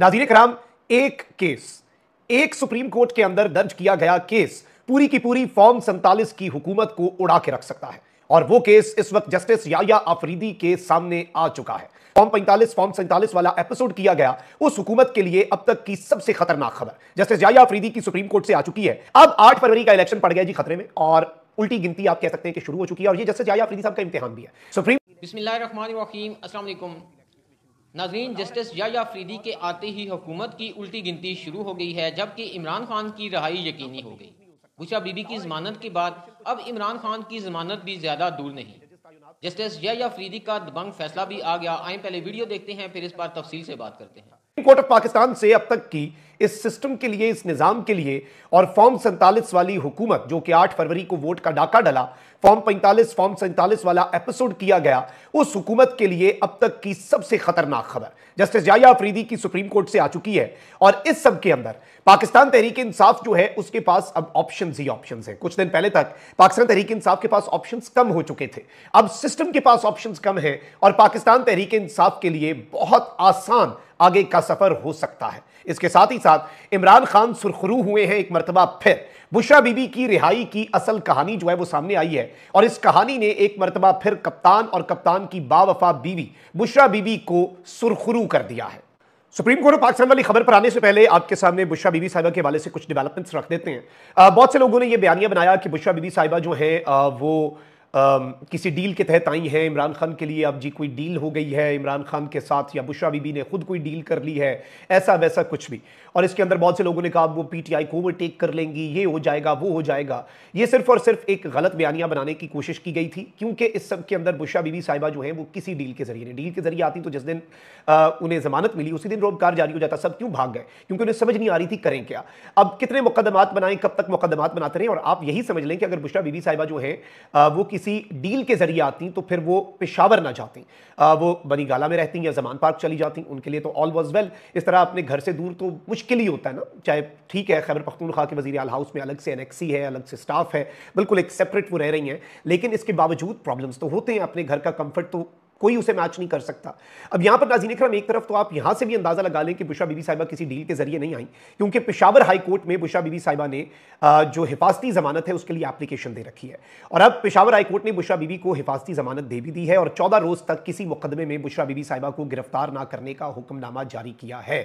नाजीन कराम एक केस एक सुप्रीम कोर्ट के अंदर दर्ज किया गया केस पूरी की पूरी फॉर्म सैतालीस की हुकूमत को उड़ा के रख सकता है और वो केस इस वक्त जस्टिस याया आफरीदी के सामने आ चुका है फॉर्म पैंतालीस फॉर्म सैंतालीस वाला एपिसोड किया गया उस हुकूमत के लिए अब तक की सबसे खतरनाक खबर जस्टिस याया आफरीदी की सुप्रीम कोर्ट से आ चुकी है अब आठ फरवरी का इलेक्शन पड़ गया जी खतरे में और उल्टी गिनती आप कह सकते हैं कि शुरू हो चुकी है और ये जस्टिस याया आफरीदी साहब का इम्तिहान भी है सुप्रीम अस्सलाम वालेकुम नाजरीन जस्टिस या फ्रीदी के आते ही हुकूमत की उल्टी गिनती शुरू हो गई है जबकि इमरान खान की रहाई यकीनी हो गई बुशा बीबी की जमानत के बाद अब इमरान खान की जमानत भी ज्यादा दूर नहीं जस्टिस या फ्रीदी का दबंग फैसला भी आ गया आए पहले वीडियो देखते हैं फिर इस बार तफसील से बात करते हैं कोर्ट ऑफ पाकिस्तान से अब तक की इस सिस्टम के लिए इस निज़ाम के लिए और फॉर्म सैंतालीस वाली हुकूमत जो कि 8 फरवरी को वोट का डाका डाला फॉर्म 45 फॉर्म सैंतालीस वाला एपिसोड किया गया उस हुकूमत के लिए अब तक की सबसे खतरनाक खबर जस्टिस जाया अफरीदी की सुप्रीम कोर्ट से आ चुकी है और इस सब के अंदर पाकिस्तान तहरीक इंसाफ जो है उसके पास अब ऑप्शन ही ऑप्शन है कुछ दिन पहले तक पाकिस्तान तहरीक इंसाफ के पास ऑप्शन कम हो चुके थे अब सिस्टम के पास ऑप्शन कम है और पाकिस्तान तहरीक इंसाफ के लिए बहुत आसान आगे का सफर हो सकता है इसके साथ ही साथ इमरान खान सुरखरू हुए हैं एक मरतबा फिर बुशरा बीबी की रिहाई की असल कहानी जो है वो सामने आई है और इस कहानी ने एक मरतबा फिर कप्तान और कप्तान की बावफा बीवी बुशरा बीबी को सुरखरू कर दिया है सुप्रीम कोर्ट ऑफ पाकिस्तान वाली खबर पर आने से पहले आपके सामने बुशरा बीबी साहिबा के हवाले से कुछ डेवलपमेंट्स रख देते हैं आ, बहुत से लोगों ने ये बयानिया बनाया कि बुशरा बीबी साहिबा जो है आ, वो किसी डील के तहत आई हैं इमरान खान के लिए अब जी कोई डील हो गई है इमरान खान के साथ या बुशा बीबी ने खुद कोई डील कर ली है ऐसा वैसा कुछ भी और इसके अंदर बहुत से लोगों ने कहा वो पीटीआई को ओवरटेक कर लेंगी ये हो जाएगा वो हो जाएगा ये सिर्फ और सिर्फ एक गलत बयानियां बनाने की कोशिश की गई थी क्योंकि इस सब के अंदर बुशा बीबी साहिबा जो है वो किसी डील के जरिए डील के जरिए आती तो जिस दिन उन्हें जमानत मिली उसी दिन रोबकार जारी हो जाता सब क्यों भाग गए क्योंकि उन्हें समझ नहीं आ रही थी करें क्या अब कितने मुकदमात बनाएं कब तक मुकदमात बनाते रहे और आप यही समझ लें कि अगर बुशा बीबी साहिबा जो है वो किसी किसी डील के ज़रिए आती तो फिर वो पेशावर ना जाती आ, वो गाला में रहती या जमान पार्क चली जाती उनके लिए तो ऑल वॉज वेल इस तरह अपने घर से दूर तो मुश्किल ही होता है ना चाहे ठीक है खैबर पख्तूनखा के वजी हाउस में अलग से एनएक्सी है अलग से स्टाफ है बिल्कुल एक सेपरेट वो रह रही हैं लेकिन इसके बावजूद प्रॉब्लम्स तो होते हैं अपने घर का कम्फर्ट तो कोई उसे मैच नहीं कर सकता अब यहां पर नाजीन इक्रम एक तरफ तो आप यहां से भी अंदाज़ा लगा लें कि बुशा बीबी साहिबा किसी डील के जरिए नहीं आई क्योंकि पिशावर हाई कोर्ट में बुशा बीबी साहिबा ने जो हिफाजती जमानत है उसके लिए एप्लीकेशन दे रखी है और अब पिशावर हाई कोर्ट ने बुशा बीबी को हिफाजती जमानत दे भी दी है और चौदह रोज तक किसी मुकदमे में बुशा बीबी साहिबा को गिरफ्तार ना करने का हुक्मनामा जारी किया है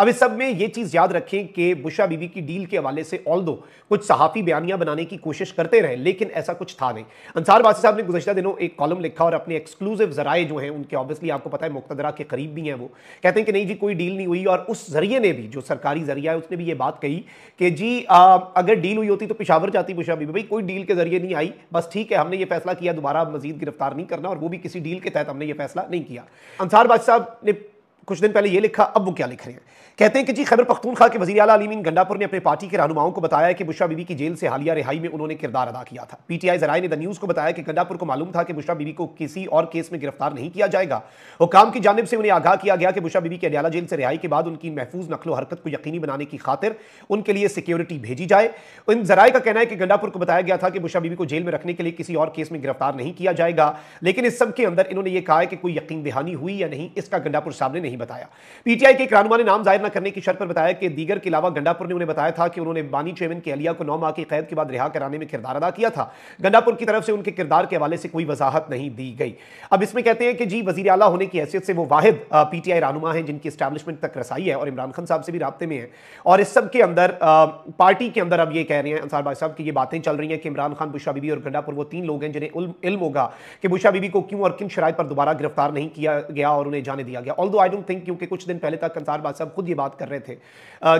अब इस सब में यह चीज़ याद रखें कि बुशा बीबी की डील के हवाले से ऑल दो कुछ सहाफ़ी बयानियां बनाने की कोशिश करते रहे लेकिन ऐसा कुछ था नहीं अंसार वासी साहब ने गुजशत दिनों एक कॉलम लिखा और अपने एक्सक्लूसिव जराए राय जो है उनके ऑब्वियसली आपको पता है मुख्तदरा के करीब भी हैं वो कहते हैं कि नहीं जी कोई डील नहीं हुई और उस जरिए ने भी जो सरकारी जरिया है उसने भी ये बात कही कि जी आ, अगर डील हुई होती तो पिशावर जाती पुशा बीबी भाई कोई डील के जरिए नहीं आई बस ठीक है हमने ये फैसला किया दोबारा मजीद गिरफ्तार नहीं करना और वो भी किसी डील के तहत हमने ये फैसला नहीं किया अंसार बाद साहब ने कुछ दिन पहले ये लिखा अब वो क्या लिख रहे हैं कहते हैं कि जी खैबर पख्तूनखा के वजी अला गंडापुर ने अपने पार्टी के रहनुमाओं को बताया कि बुशा बीबी की जेल से हालिया रिहाई में उन्होंने किरदार अदा किया था पीटीआई जराय ने द न्यूज़ को बताया कि गंडापुर को मालूम था कि बुशा बीबी को किसी और केस में गिरफ्तार नहीं किया जाएगा हुकाम की जानब से उन्हें आगाह किया गया कि बुशा बीबी की अडियाला जेल से रिहाई के बाद उनकी महफूज नकलो हरकत को यकीनी बनाने की खातिर उनके लिए सिक्योरिटी भेजी जाए इन जराय का कहना है कि गंडापुर को बताया गया था कि बुशा बीबी को जेल में रखने के लिए किसी और केस में गिरफ्तार नहीं किया जाएगा लेकिन इस सब के अंदर इन्होंने यह कहा कि कोई यकीन दहानी हुई या नहीं इसका गंडापुर सामने नहीं नहीं बताया पीटीआई के एक ने नाम जाहिर न करने की शर्त पर बताया कि दीगर के अलावा गंडापुर ने उन्हें बताया था कि उन्होंने बानी चेयरमैन के अलिया को नौ माह की कैद के बाद रिहा कराने में किरदार अदा किया था गंडापुर की तरफ से उनके किरदार के हवाले से कोई वजाहत नहीं दी गई अब इसमें कहते हैं कि जी वजी अला होने की हैसियत से वो वाहिद पीटीआई रानुमा है जिनकी स्टैब्लिशमेंट तक रसाई है और इमरान खान साहब से भी रबते में है और इस सब के अंदर पार्टी के अंदर अब ये कह रहे हैं अंसार भाई साहब की ये बातें चल रही हैं कि इमरान खान बुशा बीबी और गंडापुर वो तीन लोग हैं जिन्हें इल्म होगा कि बुशा बीबी को क्यों और किन शराय पर दोबारा गिरफ्तार नहीं किया गया और उन्हें जाने दिया गया all I don't don't think क्योंकि कुछ दिन पहले तक कंसार साहब खुद ये बात कर रहे थे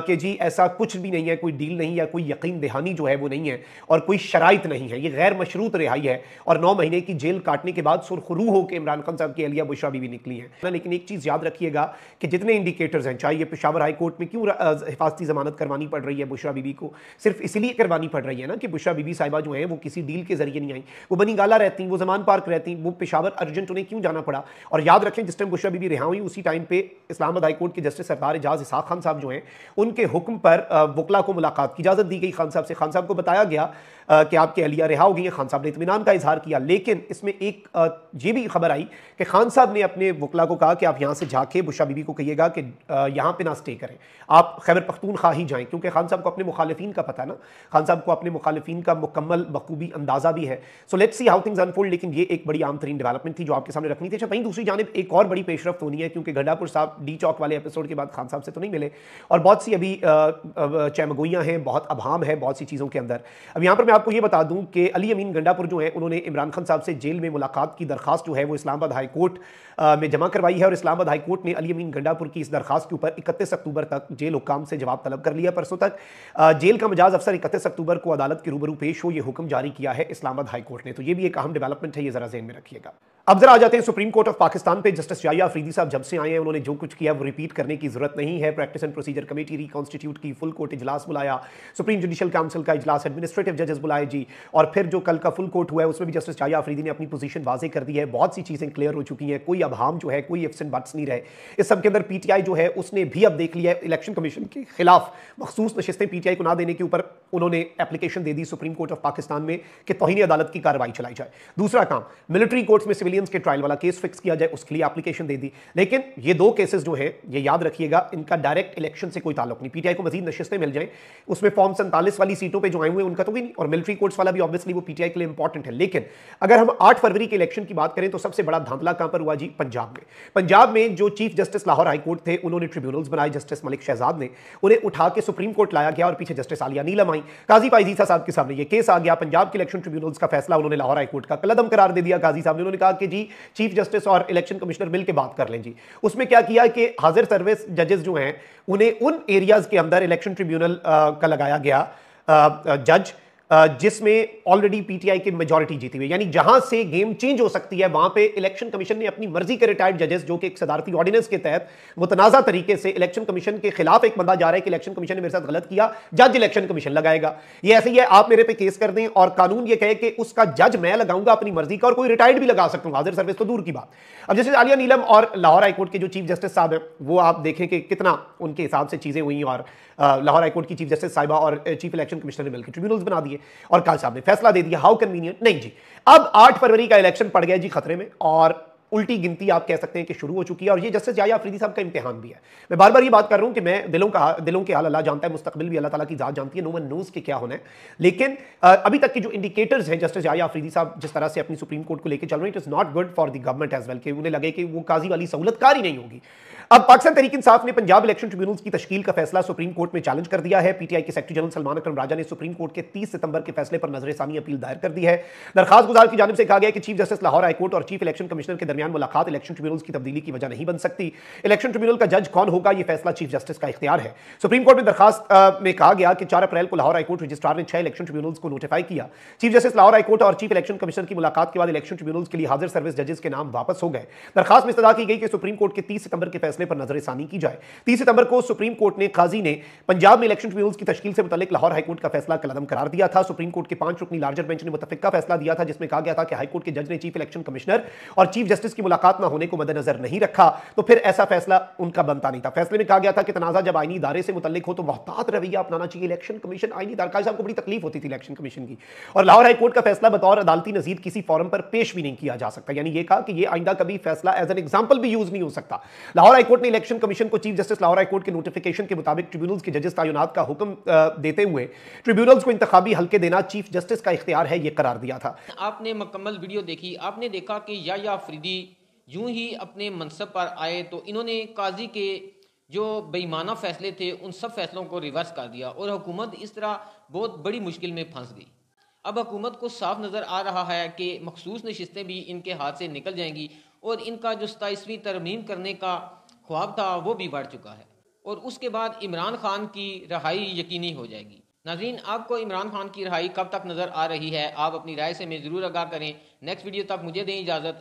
कि जी ऐसा कुछ भी नहीं है कोई डील नहीं है कोई यकीन दहानी जो है वो नहीं है और कोई शराइत नहीं है ये गैर मशरूत रिहाई है और नौ महीने की जेल काटने के बाद सुरखरू होकर इमरान खान साहब की अलिया बुशा भी निकली है लेकिन एक चीज़ याद रखिएगा कि जितने इंडिकेटर्स हैं चाहे ये पेशावर हाई कोर्ट में क्यों हिफाजती जमानत करवानी पड़ रही है बुशरा बीबी को सिर्फ इसलिए करवानी पड़ रही है ना कि बुशरा बीबी साहिबा जो है वो किसी डील के जरिए नहीं आई वो बनी गाला रहती वो जमान पार्क रहती वो पेशावर अर्जेंट उन्हें क्यों जाना पड़ा और याद रखें जिस टाइम बुशरा बीबी रिहा हुई उसी टाइम पे इस्लामाबाद हाईकोर्ट के जस्टिस सरदार एजाज इसाक खान साहब जो हैं उनके हुक्म पर वकला को मुलाकात की इजाज़त दी गई खान साहब से खान साहब को बताया गया कि आपके अलिया रिहा हो गई हैं खान साहब ने इतमान का इजहार किया लेकिन इसमें एक ये भी खबर आई कि खान साहब ने अपने वकला को कहा कि आप यहाँ से जाके बुशा बीबी को कहिएगा कि यहाँ पर ना स्टे करें आप खैबर पख्तूनखा ही जाएँ क्योंकि खान साहब को अपने मुखालफी का पता ना खान साहब को अपने मुखालफी का मुकम्मल बखूबी अंदाज़ा भी है so let's see how things unfold लेकिन ये एक बड़ी आम तरीन डेवलपमेंट थी जो आपके सामने रखनी थी अच्छा वहीं दूसरी जानब एक और बड़ी पेशरफ तो होनी है क्योंकि घंडापुर साहब डी चौक वाले एपिसोड के बाद खान साहब से तो नहीं मिले और बहुत सी अभी चैमगोइयाँ हैं बहुत अभाम है बहुत सी चीज़ों के अंदर अब यहाँ पर मैं आपको ये बता दूं कि अली अमीन गंडापुर जो है उन्होंने इमरान खान साहब से जेल में मुलाकात की दरखास्त जो है वो इस्लामाबाद हाई कोर्ट में जमा करवाई है और इस्लामाबाद हाई कोर्ट ने अली अमीन गंडापुर की इस दरखास्त के ऊपर इकतीस अक्टूबर तक जेल हुकाम से जवाब तलब कर लिया परसों तक जेल का मजाज अफसर इकतीस अक्टूबर को अदालत के रूबरू पेश हो यह हुक्म जारी किया है इस्लामाबाद हाईकोर्ट ने तो ये भी एक अहम डेवलपमेंट है ये ज़रा जहन में रखिएगा अब जरा आ जाते हैं सुप्रीम कोर्ट ऑफ पाकिस्तान पे जस्टिस याया अफरीदी साहब जब से आए हैं उन्होंने जो कुछ किया वो रिपीट करने की जरूरत नहीं है practice and procedure committee reconstitute की फुल कोर्ट इजलास बुलाया सुप्रीम जुडिशियल काउंसिल का इजलास एडमिनिस्ट्रेटिव जजेस बुलाए जी और फिर जो कल का फुल कोर्ट हुआ है उसमें भी जस्टिस याया अफरीदी ने अपनी पोजीशन वाजे कर दी है बहुत सी चीज़ें क्लियर हो चुकी हैं कोई अभाम जो है कोई एफ्स एंड बट्स नहीं रहे इस सबके अंदर पीटीआई जो है उसने भी अब देख लिया है इलेक्शन कमीशन के खिलाफ मखसूस नशस्तें पीटीआई को ना देने के ऊपर उन्होंने एप्लीकेशन दे दी सुप्रीम कोर्ट ऑफ पाकिस्तान में कि तोहनी अदालत की कार्रवाई चलाई जाए दूसरा काम मिलिट्री कोर्ट्स में सिविलियंस के ट्रायल वाला केस फिक्स किया जाए उसके लिए एप्लीकेशन दे दी लेकिन ये दो केसेस जो है ये याद रखिएगा इनका डायरेक्ट इलेक्शन से कोई ताल्लुक नहीं पीटीआई को मजीद नशस्तें मिल जाए उसमें फॉर्म सैंतालीस वाली सीटों पर जो आए हुए उनका तो भी नहीं और मिलिट्री कोर्ट्स वाला भी ऑब्वियसली वो पीटीआई के लिए इंपॉर्टेंट है लेकिन अगर हम आठ फरवरी के इलेक्शन की बात करें तो सबसे बड़ा धांधला कहां पर हुआ जी पंजाब में पंजाब में जो चीफ जस्टिस लाहौर हाईकोर्ट थे उन्होंने ट्रिब्यूनल्स बनाए जस्टिस मलिक शहजाद ने उन्हें उठा के सुप्रीम कोर्ट लाया गया और पीछे जस्टिस आलिया नीलम आई आई काजी पाई जीसा साहब के सामने ये केस आ गया पंजाब के इलेक्शन ट्रिब्यूनल्स का फैसला उन्होंने लाहौर हाईकोर्ट का कलदम करार दे दिया काजी साहब ने उन्होंने कहा कि जी चीफ जस्टिस और इलेक्शन कमिश्नर मिलकर बात कर लें जी उसमें क्या किया कि हाजिर सर्विस जजेस जो हैं उन्हें उन एरियाज के अंदर इलेक्शन ट्रिब्यूनल का लगाया गया जज जिसमें ऑलरेडी पीटीआई की मेजोरिटी जीती हुई यानी जहां से गेम चेंज हो सकती है वहां पे इलेक्शन कमीशन ने अपनी मर्जी के रिटायर्ड जजेस जो कि एक सदारती ऑर्डिनेंस के तहत मुतनाज़ा तरीके से इलेक्शन कमीशन के खिलाफ एक बंदा जा रहा है कि इलेक्शन कमीशन ने मेरे साथ गलत किया जज इलेक्शन कमीशन लगाएगा ये ऐसे ही है आप मेरे पे केस कर दें और कानून ये कहे कि उसका जज मैं लगाऊंगा अपनी मर्जी का और कोई रिटायर्ड भी लगा सकता हूं हाजिर सर्विस तो दूर की बात अब जैसे आलिया नीलम और लाहौर हाईकोर्ट के जो चीफ जस्टिस साहब हैं वो आप देखें कि कितना उनके हिसाब से चीज़ें हुई और लाहौर हाईकोर्ट की चीफ जस्टिस साहिबा और चीफ इलेक्शन कमिश्नर ने मिलकर ट्रिब्यूनल्स बना दिए और काल साहब ने फैसला दे दिया हाउ कन्वीनियंट नहीं जी अब आठ फरवरी का इलेक्शन पड़ गया जी खतरे में और उल्टी गिनती आप कह सकते हैं कि शुरू हो चुकी है और ये जस्टिस जाया अफरीदी साहब का इम्तहान भी है मैं बार बार ये बात कर रहा हूँ कि मैं दिलों का दिलों के हाल अल्लाह जानता है मुस्तबिल भी अल्लाह ताला की ज़ात जानती है नो वन नोज के क्या होना है लेकिन अभी तक के जो इंडिकेटर्स हैं जस्टिस जाया अफरीदी साहब जिस तरह से अपनी सुप्रीम कोर्ट को लेकर चल रहे हैं it is not good for the government as well कि उन्हें लगे कि वो काजी वाली सहूलत कार ही नहीं होगी अब पाकिस्तान तरीके इंसाफ ने पंजाब इलेक्शन ट्रिब्यूनल्स की तशकील का फैसला सुप्रीम कोर्ट में चैलेंज कर दिया है पीटीआई के सेक्रेटरी जनरल सलमान अक्रम राजा ने सुप्रीम कोर्ट के 30 सितंबर के फैसले पर नजर सानी अपील दायर कर दी है दरखास्त गुजार की जानव से कहा गया कि चीफ जस्टिस लाहौर हाईकोर्ट और चीफ इलेक्शन कमिश्नर के दरमियान दरमियान मुलाकात इलेक्शन ट्रिब्यूनल की तब्दीली की वजह नहीं बन सकती इलेक्शन ट्रिब्यूनल का जज कौन होगा यह फैसला चीफ जस्टिस का इख्तियार है सुप्रीम कोर्ट में दरखास्त में कहा गया कि चार अप्रैल को लाहौर हाईकोर्ट रजिस्ट्रार ने छह इलेक्शन ट्रिब्यूनल को नोटिफाई किया चीफ जस्टिस लाहौर हाईकोर्ट और चीफ इलेक्शन कमीशन की मुलाकात के बाद इलेक्शन ट्रिब्यूनल के लिए हाजिर सर्विस जजेस के नाम वापस हो गए दरखास्त में सदा की गई कि सुप्रीम कोर्ट के तीस सितंबर के फैसले पर नजरसानी की जाए तीस सितंबर को सुप्रीम कोर्ट ने खाजी ने पंजाब में इलेक्शन ट्रिब्यूनल की तश्ल से मुतल लाहौर हाईकोर्ट का फैसला कदम करार दिया था सुप्रीम कोर्ट के पांच रुकनी लार्जर बेंच ने मुतफिका फैसला दिया था जिसमें कहा गया था कि हाईकोर्ट के जज ने चीफ इलेक्शन कमिश्नर और चीफ जस्टिस जस्टिस की मुलाकात ना होने को मद्देनजर नहीं रखा तो फिर ऐसा फैसला उनका बनता नहीं था फैसले में कहा गया था कि तनाजा जब आईनी इदारे से मुतल हो तो महतात रवैया अपनाना चाहिए इलेक्शन कमीशन आईनी दरकार साहब को बड़ी तकलीफ होती थी इलेक्शन कमीशन की और लाहौर हाईकोर्ट का फैसला बतौर अदालती नजीर किसी फॉरम पर पेश भी नहीं किया जा सकता यानी यह कहा कि यह आइंदा कभी फैसला एज एन एग्जाम्पल भी यूज नहीं हो सकता लाहौर हाईकोर्ट ने इलेक्शन कमीशन को चीफ जस्टिस लाहौर हाईकोर्ट के नोटिफिकेशन के मुताबिक ट्रिब्यूनल के जजेस तयनात का हुक्म देते हुए ट्रिब्यूनल को इंतबी हल्के देना चीफ जस्टिस का इख्तियार है यह करार दिया था आपने मकम्मल वीडियो देखी आपने देखा कि या फ्रीदी यूं ही अपने मनसब पर आए तो इन्होंने काजी के जो बेईमाना फैसले थे उन सब फैसलों को रिवर्स कर दिया और हुकूमत इस तरह बहुत बड़ी मुश्किल में फंस गई अब हुकूमत को साफ नज़र आ रहा है कि मखसूस नशस्तें भी इनके हाथ से निकल जाएंगी और इनका जो सताईसवीं तरमीम करने का ख्वाब था वो भी बढ़ चुका है और उसके बाद इमरान खान की रहाई यकीनी हो जाएगी नाजीन आपको इमरान खान की रहाई कब तक नज़र आ रही है आप अपनी राय से मैं ज़रूर आगाह करें नेक्स्ट वीडियो तक मुझे दें इजाज़त